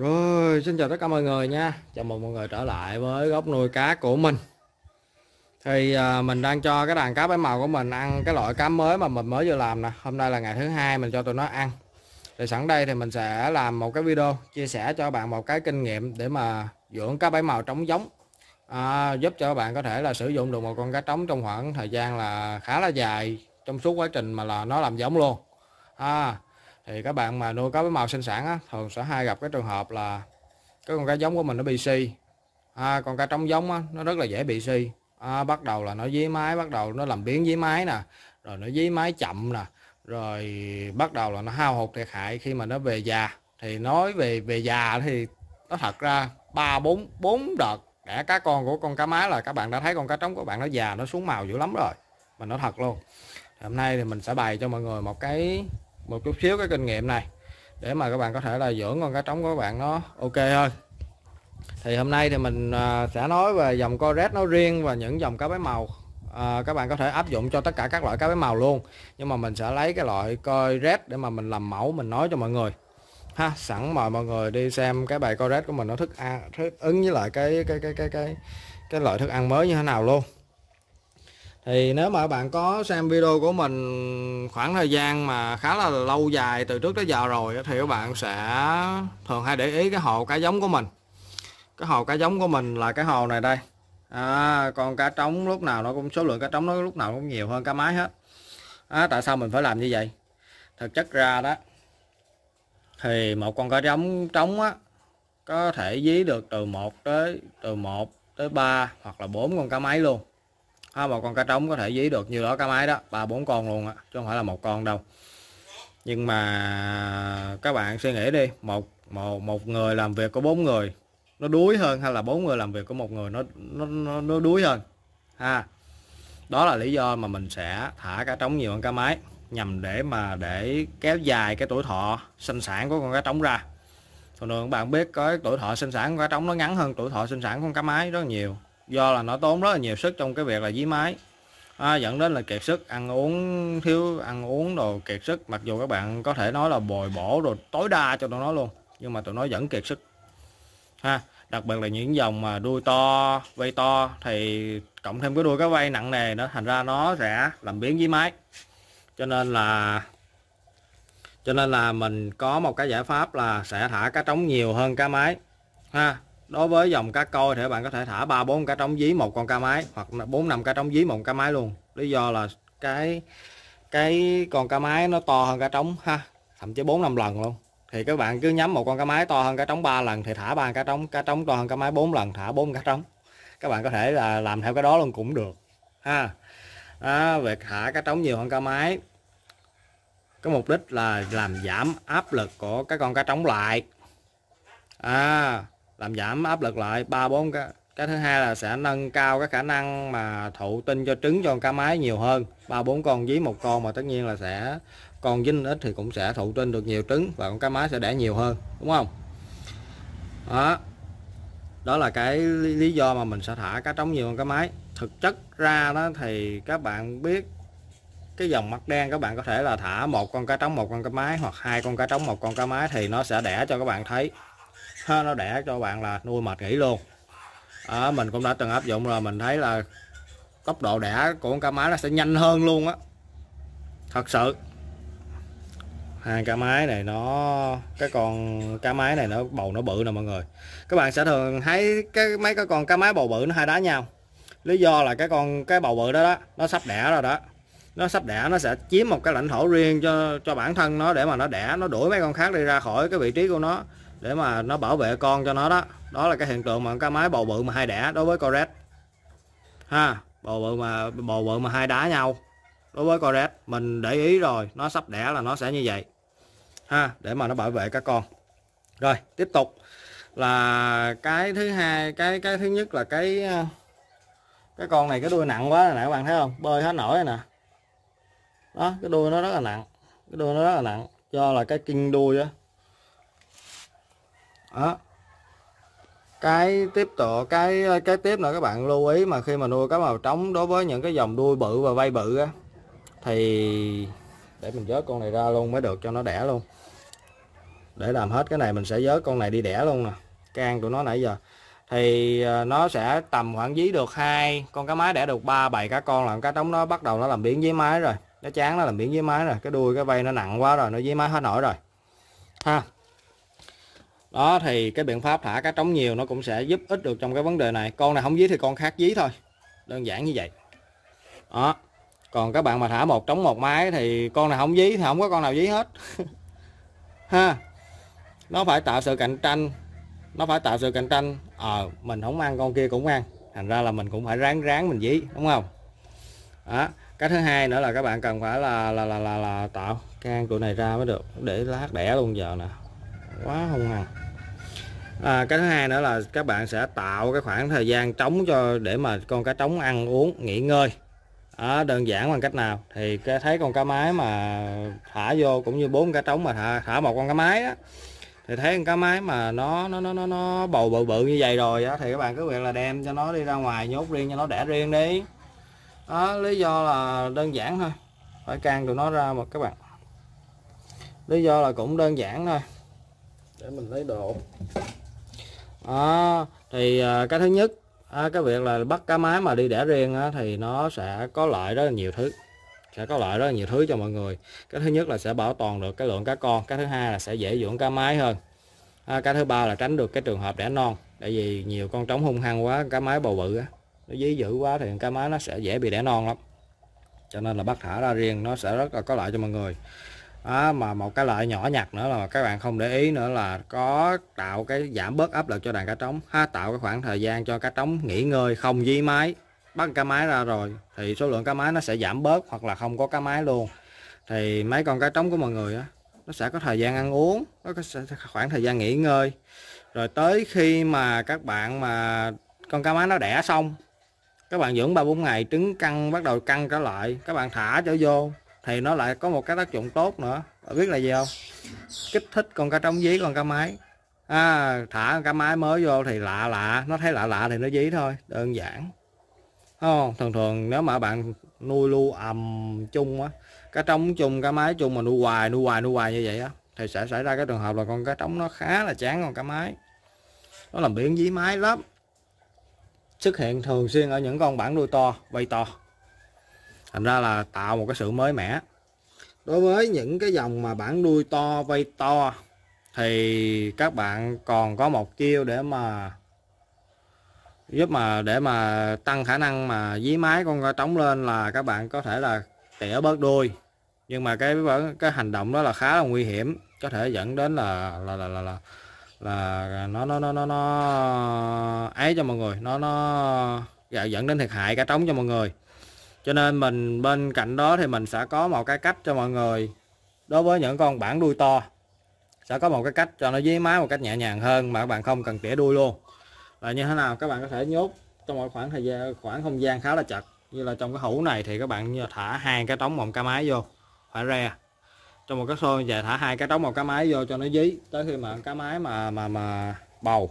Rồi, xin chào tất cả mọi người nha Chào mừng mọi người trở lại với góc nuôi cá của mình Thì à, mình đang cho cái đàn cá bảy màu của mình ăn cái loại cá mới mà mình mới vừa làm nè Hôm nay là ngày thứ hai mình cho tụi nó ăn Thì sẵn đây thì mình sẽ làm một cái video chia sẻ cho bạn một cái kinh nghiệm để mà dưỡng cá bảy màu trống giống à, Giúp cho bạn có thể là sử dụng được một con cá trống trong khoảng thời gian là khá là dài Trong suốt quá trình mà là nó làm giống luôn à, thì các bạn mà nuôi cá với màu sinh sản á, thường sẽ hay gặp cái trường hợp là cái con cá giống của mình nó bị si à, con cá trống giống á, nó rất là dễ bị si à, bắt đầu là nó dí mái, bắt đầu nó làm biến dí mái nè rồi nó dí mái chậm nè rồi bắt đầu là nó hao hụt thiệt hại khi mà nó về già thì nói về về già thì nó thật ra ba bốn bốn đợt đẻ cá con của con cá mái là các bạn đã thấy con cá trống của bạn nó già nó xuống màu dữ lắm rồi mình nói thật luôn thì hôm nay thì mình sẽ bày cho mọi người một cái một chút xíu cái kinh nghiệm này để mà các bạn có thể là dưỡng con cá trống của các bạn nó ok hơn thì hôm nay thì mình à, sẽ nói về dòng co red nói riêng và những dòng cá bé màu à, các bạn có thể áp dụng cho tất cả các loại cá bé màu luôn nhưng mà mình sẽ lấy cái loại coi red để mà mình làm mẫu mình nói cho mọi người ha sẵn mời mọi người đi xem cái bài coi red của mình nó thức ăn thức ứng với lại cái cái cái cái cái cái loại thức ăn mới như thế nào luôn thì nếu mà bạn có xem video của mình khoảng thời gian mà khá là lâu dài từ trước tới giờ rồi thì các bạn sẽ thường hay để ý cái hồ cá giống của mình cái hồ cá giống của mình là cái hồ này đây à, còn cá trống lúc nào nó cũng số lượng cá trống nó lúc nào cũng nhiều hơn cá mái hết à, tại sao mình phải làm như vậy thực chất ra đó thì một con cá trống trống á có thể dí được từ 1 tới từ 1 tới 3 hoặc là 4 con cá máy luôn à, một con cá trống có thể dí được nhiêu đó cá máy đó ba bốn con luôn á chứ không phải là một con đâu nhưng mà các bạn suy nghĩ đi một một một người làm việc có bốn người nó đuối hơn hay là bốn người làm việc có một người nó nó nó, nó đuối hơn ha à, đó là lý do mà mình sẽ thả cá trống nhiều hơn cá máy nhằm để mà để kéo dài cái tuổi thọ sinh sản của con cá trống ra thường thường bạn biết có tuổi thọ sinh sản của cá trống nó ngắn hơn tuổi thọ sinh sản của con cá máy rất nhiều do là nó tốn rất là nhiều sức trong cái việc là dí máy à, dẫn đến là kiệt sức ăn uống thiếu ăn uống đồ kiệt sức mặc dù các bạn có thể nói là bồi bổ rồi tối đa cho tụi nó luôn nhưng mà tụi nó vẫn kiệt sức ha đặc biệt là những dòng mà đuôi to vây to thì cộng thêm cái đuôi cá vây nặng nề nữa thành ra nó sẽ làm biến dí máy cho nên là cho nên là mình có một cái giải pháp là sẽ thả cá trống nhiều hơn cá máy ha đối với dòng cá coi thì bạn có thể thả ba bốn cá trống dí một con cá mái hoặc bốn năm cá trống dí một con cá mái luôn lý do là cái cái con cá mái nó to hơn cá trống ha thậm chí bốn năm lần luôn thì các bạn cứ nhắm một con cá mái to hơn cá trống ba lần thì thả ba cá trống cá trống to hơn cá mái bốn lần thả bốn cá trống các bạn có thể là làm theo cái đó luôn cũng được ha à, việc thả cá trống nhiều hơn cá mái có mục đích là làm giảm áp lực của cái con cá trống lại à làm giảm áp lực lại ba bốn cái cái thứ hai là sẽ nâng cao cái khả năng mà thụ tinh cho trứng cho con cá mái nhiều hơn ba bốn con dí một con mà tất nhiên là sẽ con dinh ít thì cũng sẽ thụ tinh được nhiều trứng và con cá mái sẽ đẻ nhiều hơn đúng không đó đó là cái lý, lý do mà mình sẽ thả cá trống nhiều hơn cá mái thực chất ra đó thì các bạn biết cái dòng mắt đen các bạn có thể là thả một con cá trống một con cá mái hoặc hai con cá trống một con cá mái thì nó sẽ đẻ cho các bạn thấy nó đẻ cho bạn là nuôi mệt nghỉ luôn à, mình cũng đã từng áp dụng rồi mình thấy là tốc độ đẻ của con cá máy nó sẽ nhanh hơn luôn á thật sự hai cá máy này nó cái con cá máy này nó bầu nó bự nè mọi người các bạn sẽ thường thấy cái mấy cái con cá máy bầu bự nó hay đá nhau lý do là cái con cái bầu bự đó đó nó sắp đẻ rồi đó nó sắp đẻ nó sẽ chiếm một cái lãnh thổ riêng cho cho bản thân nó để mà nó đẻ nó đuổi mấy con khác đi ra khỏi cái vị trí của nó để mà nó bảo vệ con cho nó đó đó là cái hiện tượng mà cái máy bầu bự mà hai đẻ đối với con red ha bầu bự mà bầu bự mà hai đá nhau đối với con red mình để ý rồi nó sắp đẻ là nó sẽ như vậy ha để mà nó bảo vệ các con rồi tiếp tục là cái thứ hai cái cái thứ nhất là cái ờ, cái con này cái đuôi nặng quá nè các bạn thấy không bơi hết nổi nè đó cái đuôi nó rất là nặng cái đuôi nó rất là nặng do là cái kinh đuôi á đó. cái tiếp tục cái cái tiếp nữa các bạn lưu ý mà khi mà nuôi cá màu trống đối với những cái dòng đuôi bự và vây bự á thì để mình vớt con này ra luôn mới được cho nó đẻ luôn để làm hết cái này mình sẽ vớt con này đi đẻ luôn nè can của nó nãy giờ thì à, nó sẽ tầm khoảng dí được hai con cá mái đẻ được ba bảy cá con là cá trống nó bắt đầu nó làm biến với mái rồi nó chán nó làm biến với mái rồi cái đuôi cái vây nó nặng quá rồi nó với mái hết nổi rồi ha đó thì cái biện pháp thả cá trống nhiều nó cũng sẽ giúp ích được trong cái vấn đề này con này không dí thì con khác dí thôi đơn giản như vậy đó còn các bạn mà thả một trống một mái thì con này không dí thì không có con nào dí hết ha nó phải tạo sự cạnh tranh nó phải tạo sự cạnh tranh ờ mình không ăn con kia cũng ăn thành ra là mình cũng phải ráng ráng mình dí đúng không đó cái thứ hai nữa là các bạn cần phải là là là là, là tạo can tụi này ra mới được để lát đẻ luôn giờ nè quá hung hăng à, cái thứ hai nữa là các bạn sẽ tạo cái khoảng thời gian trống cho để mà con cá trống ăn uống nghỉ ngơi à, đơn giản bằng cách nào thì cái, thấy con cá mái mà thả vô cũng như bốn cá trống mà thả, thả một con cá mái á, thì thấy con cá mái mà nó nó nó nó, nó bầu bự bự như vậy rồi á, thì các bạn cứ việc là đem cho nó đi ra ngoài nhốt riêng cho nó đẻ riêng đi đó, lý do là đơn giản thôi phải can tụi nó ra mà các bạn lý do là cũng đơn giản thôi để mình lấy độ à, thì cái thứ nhất à, cái việc là bắt cá máy mà đi đẻ riêng thì nó sẽ có lợi rất là nhiều thứ sẽ có lợi rất là nhiều thứ cho mọi người cái thứ nhất là sẽ bảo toàn được cái lượng cá con cái thứ hai là sẽ dễ dưỡng cá máy hơn à, cái thứ ba là tránh được cái trường hợp đẻ non tại vì nhiều con trống hung hăng quá cá máy bầu bự á nó dí dữ quá thì cá máy nó sẽ dễ bị đẻ non lắm cho nên là bắt thả ra riêng nó sẽ rất là có lợi cho mọi người đó, mà một cái lợi nhỏ nhặt nữa là các bạn không để ý nữa là có tạo cái giảm bớt áp lực cho đàn cá trống ha tạo cái khoảng thời gian cho cá trống nghỉ ngơi không dí máy bắt cá máy ra rồi thì số lượng cá máy nó sẽ giảm bớt hoặc là không có cá máy luôn thì mấy con cá trống của mọi người á nó sẽ có thời gian ăn uống nó có khoảng thời gian nghỉ ngơi rồi tới khi mà các bạn mà con cá máy nó đẻ xong các bạn dưỡng ba bốn ngày trứng căng bắt đầu căng trở lại các bạn thả cho vô thì nó lại có một cái tác dụng tốt nữa bạn biết là gì không kích thích con cá trống dí con cá máy à, thả cá máy mới vô thì lạ lạ nó thấy lạ lạ thì nó dí thôi đơn giản không thường thường nếu mà bạn nuôi lưu ầm chung á cá trống chung cá máy chung mà nuôi hoài nuôi hoài nuôi hoài như vậy á thì sẽ xảy ra cái trường hợp là con cá trống nó khá là chán con cá máy nó làm biển dí máy lắm xuất hiện thường xuyên ở những con bản nuôi to vây to thành ra là tạo một cái sự mới mẻ đối với những cái dòng mà bản đuôi to vây to thì các bạn còn có một chiêu để mà giúp mà để mà tăng khả năng mà dí máy con gà trống lên là các bạn có thể là tỉa bớt đuôi nhưng mà cái cái hành động đó là khá là nguy hiểm có thể dẫn đến là là là là, là là nó nó nó nó nó ấy cho mọi người nó nó dạ, dẫn đến thiệt hại cả trống cho mọi người cho nên mình bên cạnh đó thì mình sẽ có một cái cách cho mọi người đối với những con bản đuôi to sẽ có một cái cách cho nó dí máy một cách nhẹ nhàng hơn mà các bạn không cần tỉa đuôi luôn là như thế nào các bạn có thể nhốt trong một khoảng thời gian khoảng không gian khá là chật như là trong cái hũ này thì các bạn thả hai cái trống một cái máy vô phải re trong một cái xô về thả hai cái trống một cái máy vô cho nó dí tới khi mà cái máy mà mà mà bầu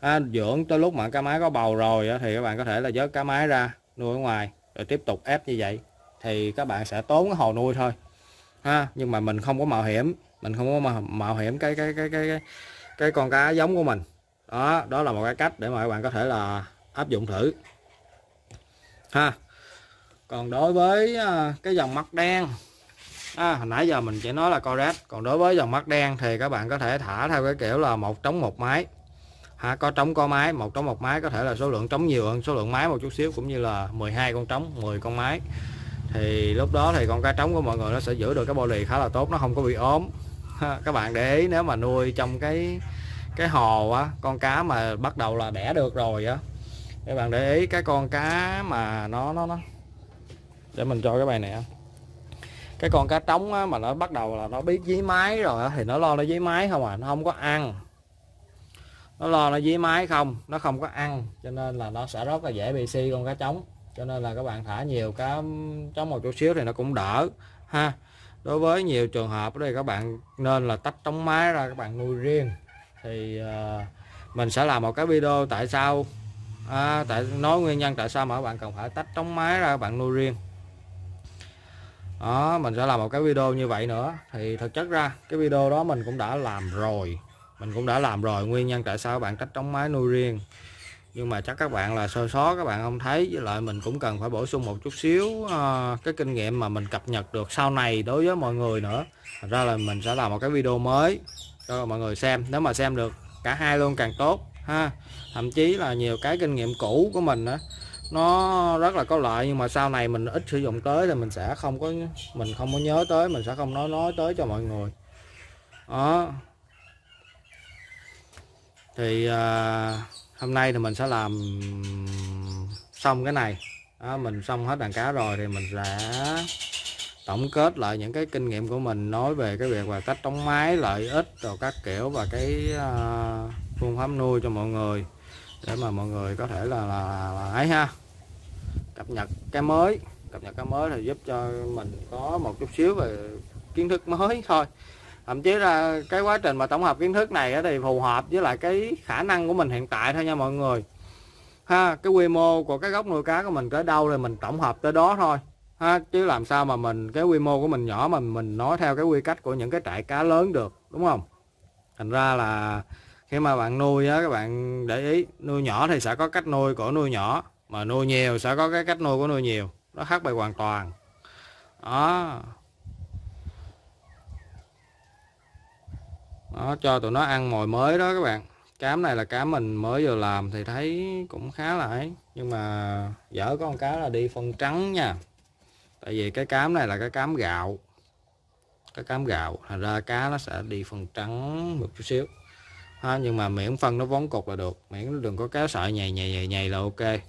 à, dưỡng tới lúc mà cái máy có bầu rồi thì các bạn có thể là vớt cái máy ra nuôi ở ngoài rồi tiếp tục ép như vậy thì các bạn sẽ tốn cái hồ nuôi thôi ha nhưng mà mình không có mạo hiểm mình không có mạo, hiểm cái cái cái cái cái, cái con cá giống của mình đó đó là một cái cách để mà các bạn có thể là áp dụng thử ha còn đối với à, cái dòng mắt đen à, hồi nãy giờ mình chỉ nói là coret còn đối với dòng mắt đen thì các bạn có thể thả theo cái kiểu là một trống một máy ha, có trống có máy một trống một máy có thể là số lượng trống nhiều hơn số lượng máy một chút xíu cũng như là 12 con trống 10 con máy thì lúc đó thì con cá trống của mọi người nó sẽ giữ được cái lì khá là tốt nó không có bị ốm ha, các bạn để ý nếu mà nuôi trong cái cái hồ á con cá mà bắt đầu là đẻ được rồi á các bạn để ý cái con cá mà nó nó nó để mình cho cái bài này cái con cá trống á, mà nó bắt đầu là nó biết dí máy rồi á, thì nó lo nó dí máy không à nó không có ăn nó lo nó dí máy không nó không có ăn cho nên là nó sẽ rất là dễ bị si con cá trống cho nên là các bạn thả nhiều cá trống một chút xíu thì nó cũng đỡ ha đối với nhiều trường hợp đây các bạn nên là tách trống máy ra các bạn nuôi riêng thì uh, mình sẽ làm một cái video tại sao à, tại nói nguyên nhân tại sao mà các bạn cần phải tách trống máy ra các bạn nuôi riêng đó mình sẽ làm một cái video như vậy nữa thì thực chất ra cái video đó mình cũng đã làm rồi mình cũng đã làm rồi nguyên nhân tại sao bạn cách đóng máy nuôi riêng nhưng mà chắc các bạn là sơ sót các bạn không thấy với lại mình cũng cần phải bổ sung một chút xíu uh, cái kinh nghiệm mà mình cập nhật được sau này đối với mọi người nữa Thật ra là mình sẽ làm một cái video mới cho mọi người xem nếu mà xem được cả hai luôn càng tốt ha thậm chí là nhiều cái kinh nghiệm cũ của mình đó, nó rất là có lợi nhưng mà sau này mình ít sử dụng tới thì mình sẽ không có mình không có nhớ tới mình sẽ không nói nói tới cho mọi người đó thì à, hôm nay thì mình sẽ làm xong cái này đó, mình xong hết đàn cá rồi thì mình sẽ tổng kết lại những cái kinh nghiệm của mình nói về cái việc và cách đóng máy lợi ích rồi các kiểu và cái à, phương pháp nuôi cho mọi người để mà mọi người có thể là là, là ấy ha cập nhật cái mới cập nhật cái mới thì giúp cho mình có một chút xíu về kiến thức mới thôi thậm chí là cái quá trình mà tổng hợp kiến thức này thì phù hợp với lại cái khả năng của mình hiện tại thôi nha mọi người ha cái quy mô của cái góc nuôi cá của mình tới đâu thì mình tổng hợp tới đó thôi ha chứ làm sao mà mình cái quy mô của mình nhỏ mà mình nói theo cái quy cách của những cái trại cá lớn được đúng không thành ra là khi mà bạn nuôi á các bạn để ý nuôi nhỏ thì sẽ có cách nuôi của nuôi nhỏ mà nuôi nhiều sẽ có cái cách nuôi của nuôi nhiều nó khác biệt hoàn toàn đó đó, cho tụi nó ăn mồi mới đó các bạn cám này là cám mình mới vừa làm thì thấy cũng khá là ấy nhưng mà dở con cá là đi phân trắng nha tại vì cái cám này là cái cám gạo cái cám gạo thành ra cá nó sẽ đi phần trắng một chút xíu ha, nhưng mà miễn phân nó vón cục là được miễn nó đừng có kéo sợi nhầy nhầy nhầy nhầy là ok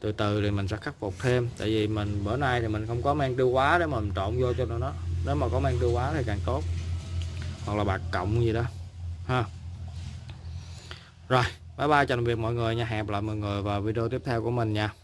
từ từ thì mình sẽ khắc phục thêm tại vì mình bữa nay thì mình không có mang tiêu quá để mà mình trộn vô cho nó nếu mà có mang tiêu quá thì càng tốt hoặc là bạc cộng gì đó ha rồi bye bye chào tạm biệt mọi người nha hẹn gặp lại mọi người vào video tiếp theo của mình nha